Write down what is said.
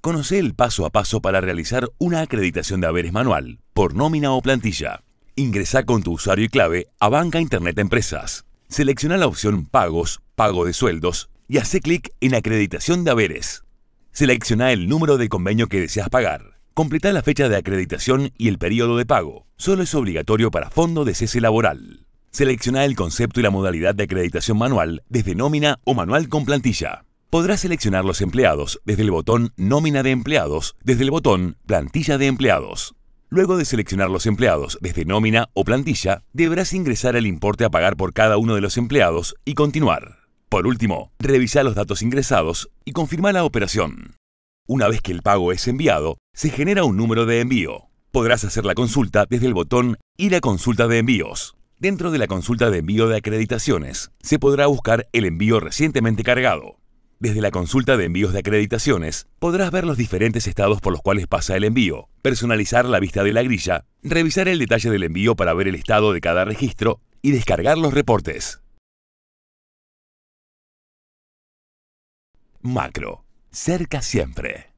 Conoce el paso a paso para realizar una acreditación de haberes manual, por nómina o plantilla. Ingresa con tu usuario y clave a Banca Internet Empresas. Selecciona la opción Pagos, Pago de Sueldos y hace clic en Acreditación de Haberes. Selecciona el número de convenio que deseas pagar. Completa la fecha de acreditación y el periodo de pago. Solo es obligatorio para fondo de cese laboral. Selecciona el concepto y la modalidad de acreditación manual desde nómina o manual con plantilla. Podrás seleccionar los empleados desde el botón Nómina de empleados, desde el botón Plantilla de empleados. Luego de seleccionar los empleados desde nómina o plantilla, deberás ingresar el importe a pagar por cada uno de los empleados y continuar. Por último, revisa los datos ingresados y confirma la operación. Una vez que el pago es enviado, se genera un número de envío. Podrás hacer la consulta desde el botón Ir a consulta de envíos. Dentro de la consulta de envío de acreditaciones, se podrá buscar el envío recientemente cargado. Desde la consulta de envíos de acreditaciones, podrás ver los diferentes estados por los cuales pasa el envío, personalizar la vista de la grilla, revisar el detalle del envío para ver el estado de cada registro y descargar los reportes. Macro. Cerca siempre.